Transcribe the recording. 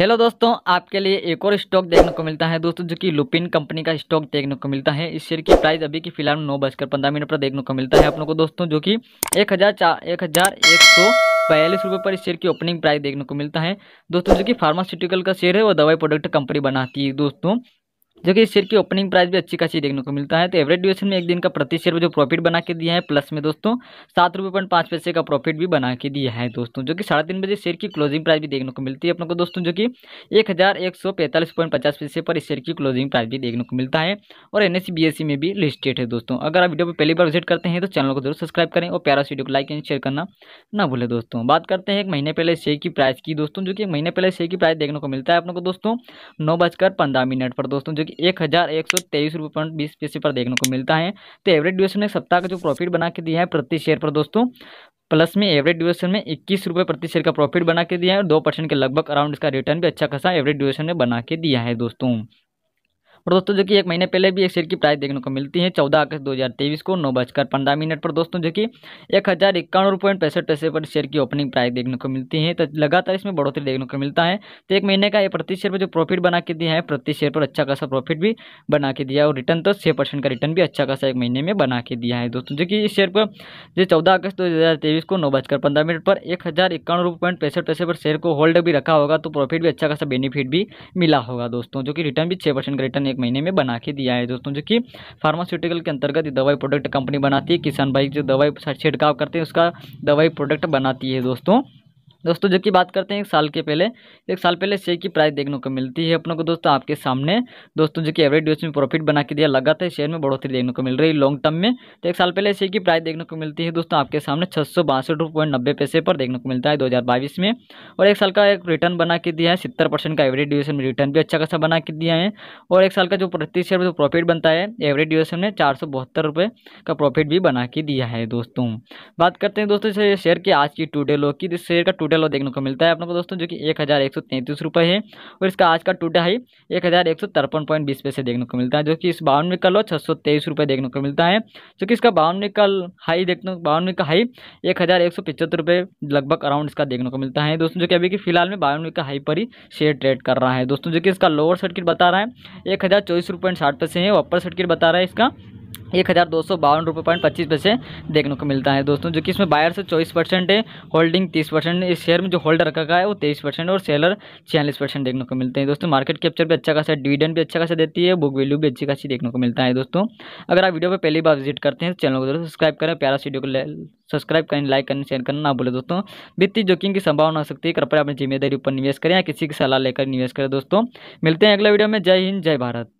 hello दोस्तों आपके लिए एक और स्टॉक देखने को मिलता है दोस्तों जो कि लुपिन कंपनी का स्टॉक देखने को मिलता है इस शेयर की प्राइस अभी की फिलहाल नौ बजकर पंद्रह मिनट पर देखने को मिलता है आप लोग को दोस्तों जो कि एक हज़ार चार एक हज़ार एक सौ बयालीस रुपये पर इस शेयर की ओपनिंग प्राइस देखने को मिलता है दोस्तों जो कि फार्मास्यूटिकल का शेयर है वो दवाई प्रोडक्ट कंपनी बनाती है दोस्तों जो कि इस शेयर की ओपनिंग प्राइस भी अच्छी खासी देखने को मिलता है तो एवरेज ड्यूरेशन में एक दिन का प्रति शेयर जो प्रॉफिट बना के दिया है प्लस में दोस्तों सात रुपये पॉइंट पाँच पैसे का प्रॉफिट भी बना के दिया है दोस्तों जो कि साढ़े तीन बजे शेयर की क्लोजिंग प्राइस भी देखने को मिलती है अपने को दोस्तों जो कि एक हज़ार एक सौ पॉइंट पचास पैसे पर इस शेयर की क्लोजिंग प्राइस भी देखने को मिलता है और एन एस e e में भी लिस्टेड है दोस्तों अगर आप वीडियो पर पहली बार विजिट करते हैं तो चैनल को जरूर सब्सक्राइब करें और प्यारा वीडियो को लाइक एंड शेयर करना ना भूले दोस्तों बात करते हैं एक महीने पहले शेयर की प्राइस की दोस्तों जो कि एक महीने पहले शेयर की प्राइस देखने को मिलता है अपने को दोस्तों नौ बजकर पंद्रह मिनट पर दोस्तों जो कि एक हज़ार एक सौ तेईस रुपये पॉइंट बीस पैसे पर देखने को मिलता है तो एवरेज ड्यूरेशन एक सप्ताह का जो प्रॉफिट बना के दिया है प्रति शेयर पर दोस्तों प्लस में एवरेज ड्यूरेशन में इक्कीस रुपये प्रति शेयर का प्रॉफिट बना के दिया है और दो परसेंट के लगभग अराउंड इसका रिटर्न भी अच्छा खासा एवरेज ड्यूरेशन में बना के दिया है दोस्तों और दोस्तों जो कि एक महीने पहले भी एक शेयर की प्राइस देखने को मिलती है चौदह अगस्त दो हज़ार तेईस को नौ बजकर पंद्रह मिनट पर दोस्तों जो कि एक हज़ार इक्यावन रुपये पैंसठ पैसे पर शेयर की ओपनिंग प्राइस देखने को मिलती है तो लगातार इसमें बढ़ोतरी देखने को मिलता है तो एक महीने का ये प्रति शेयर पर जो प्रॉफिट बना के दिया है प्रति शेयर पर अच्छा खासा प्रॉफिट भी बना के दिया और रिटर्न तो छः परसेंट का रिटर्न भी अच्छा खासा एक महीने में बना के दिया है दोस्तों जो कि इस शेयर पर जो चौदह अगस्त दो हज़ार तेईस को नौ बजकर पंद्रह मिनट पर एक हज़ार इक्यावन रुपये पॉइंट पैंसठ पैसे पर शेयर को होल्ड भी रखा होगा तो प्रॉफिट भी अच्छा खासा बेनिफिट भी मिला होगा दोस्तों जो कि रिटर्न भी छः परसेंट का रिटर्न एक महीने में बना के दिया है दोस्तों जो कि फार्मास्यूटिकल के अंतर्गत दवाई प्रोडक्ट कंपनी बनाती है किसान भाई जो दवाई छिड़काव करते हैं उसका दवाई प्रोडक्ट बनाती है दोस्तों दोस्तों जबकि बात करते हैं एक साल के पहले एक साल पहले शेयर की प्राइस देखने को मिलती है अपनों को दोस्तों आपके सामने दोस्तों जो कि एवरेज डेज में प्रॉफिट बना के दिया लगातार शेयर में बढ़ोतरी देखने को मिल रही है लॉन्ग टर्म में तो एक साल पहले शेयर की प्राइस देखने को मिलती है दोस्तों आपके सामने छः सौ पैसे पर देखने को मिलता है दो में और एक साल का एक रिटर्न बना के दिया है सत्तर का एवरेज में रिटर्न भी अच्छा खासा बना के दिया है और एक साल का जो प्रति शेयर जो प्रॉफिट बनता है एवरेज ड्यूरेशन में चार का प्रॉफिट भी बना के दिया है दोस्तों बात करते हैं दोस्तों शेयर की आज की टूडे लो की शेयर का टोटल लो देखने को मिलता है आपको दोस्तों जो कि एक हज़ार एक सौ तैंतीस रुपये है और इसका आज का टोटल हाई एक हज़ार एक सौ तिरपन पॉइंट बीस पैसे देखने को मिलता है जो कि इस बावन में कल लो छः सौ तेईस रुपये देखने को मिलता है जो कि इसका बावन में कल हाई देखने बावनवे का हाई एक हज़ार एक सौ पचहत्तर रुपये लगभग अराउंड इसका देखने को मिलता है दोस्तों जो कि अभी की फिलहाल में बावन का हाई पर ही शेयर ट्रेड कर रहा है दोस्तों जो कि इसका लोअर सर्किट बता रहा है एक हज़ार चौबीस रुपये साठ पैसे है अपर सर्किट बता रहा है इसका एक हज़ार दो सौ बावन रुपये पॉइंट पच्चीस पैसे देखने को मिलता है दोस्तों जो कि इसमें बायर से चौबीस परसेंट है होल्डिंग तीस परसेंट इस शेयर में जो होल्डर रखा गया है वो तेईस परसेंट और सेलर छियालीस परसेंट देखने को मिलते हैं दोस्तों मार्केट कैप्चर भी अच्छा खासा डिविडेंड भी अच्छा खासा देती है बुक वैल्यू भी अच्छी खासी देखने को मिलता है दोस्तों अगर आप वीडियो पर पहली बार विजिट करते हैं तो चैनल को जरूर सब्सक्राइब करें प्यारा वीडियो को सब्सक्राइब करें लाइक करें शेयर करना ना बोले दोस्तों वित्तीय जोखिम की संभावना हो सकती है कृपया अपनी जिम्मेदारी पर निवेश करें या किसी की सलाह लेकर निवेश करें दोस्तों मिलते हैं अगले वीडियो में जय हिंद जय भारत